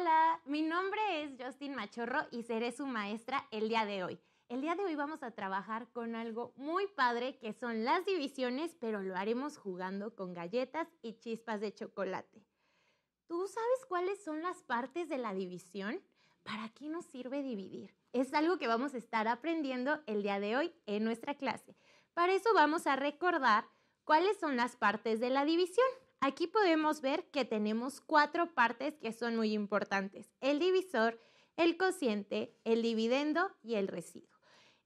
Hola, mi nombre es Justin Machorro y seré su maestra el día de hoy. El día de hoy vamos a trabajar con algo muy padre que son las divisiones, pero lo haremos jugando con galletas y chispas de chocolate. ¿Tú sabes cuáles son las partes de la división? ¿Para qué nos sirve dividir? Es algo que vamos a estar aprendiendo el día de hoy en nuestra clase. Para eso vamos a recordar cuáles son las partes de la división. Aquí podemos ver que tenemos cuatro partes que son muy importantes. El divisor, el cociente, el dividendo y el residuo.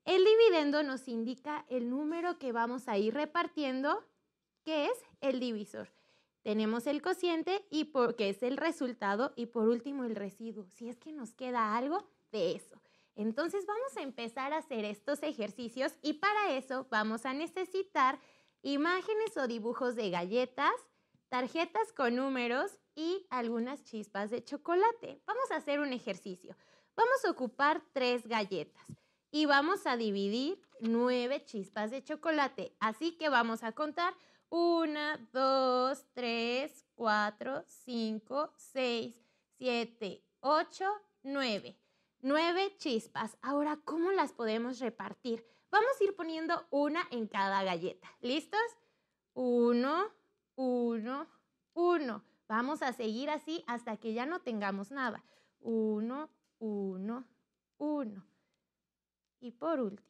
El dividendo nos indica el número que vamos a ir repartiendo, que es el divisor. Tenemos el cociente y que es el resultado y por último el residuo, si es que nos queda algo de eso. Entonces vamos a empezar a hacer estos ejercicios y para eso vamos a necesitar imágenes o dibujos de galletas, tarjetas con números y algunas chispas de chocolate. Vamos a hacer un ejercicio. Vamos a ocupar tres galletas y vamos a dividir nueve chispas de chocolate. Así que vamos a contar una, dos, tres, cuatro, cinco, seis, siete, ocho, nueve. Nueve chispas. Ahora, ¿cómo las podemos repartir? Vamos a ir poniendo una en cada galleta. ¿Listos? Uno, uno, uno. Vamos a seguir así hasta que ya no tengamos nada. 1, uno, uno. Y por último,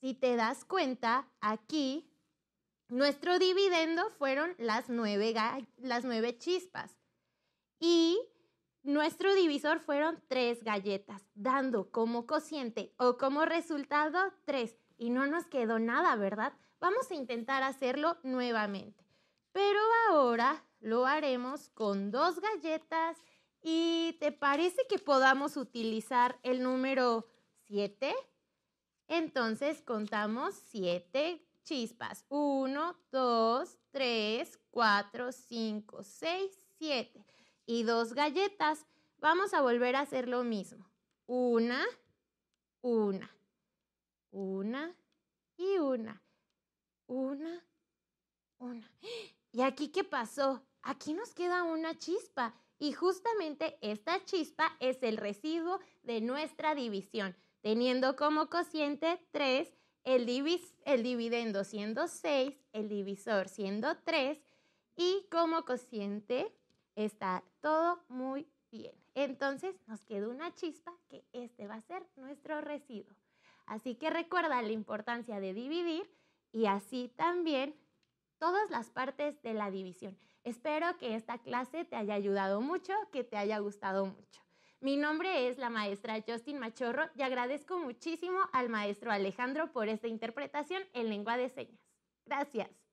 si te das cuenta, aquí nuestro dividendo fueron las nueve, las nueve chispas. Y nuestro divisor fueron tres galletas, dando como cociente o como resultado tres. Y no nos quedó nada, ¿verdad? Vamos a intentar hacerlo nuevamente, pero ahora lo haremos con dos galletas y ¿te parece que podamos utilizar el número 7? Entonces contamos siete chispas. 1, 2, 3, 4, 5, 6, siete. Y dos galletas. Vamos a volver a hacer lo mismo. Una, una, una y una una, una. ¿Y aquí qué pasó? Aquí nos queda una chispa y justamente esta chispa es el residuo de nuestra división, teniendo como cociente 3, el, dividendo siendo 6, el divisor siendo 3 y como cociente está todo muy bien. Entonces nos queda una chispa que este va a ser nuestro residuo. Así que recuerda la importancia de dividir y así también todas las partes de la división. Espero que esta clase te haya ayudado mucho, que te haya gustado mucho. Mi nombre es la maestra Justin Machorro y agradezco muchísimo al maestro Alejandro por esta interpretación en lengua de señas. Gracias.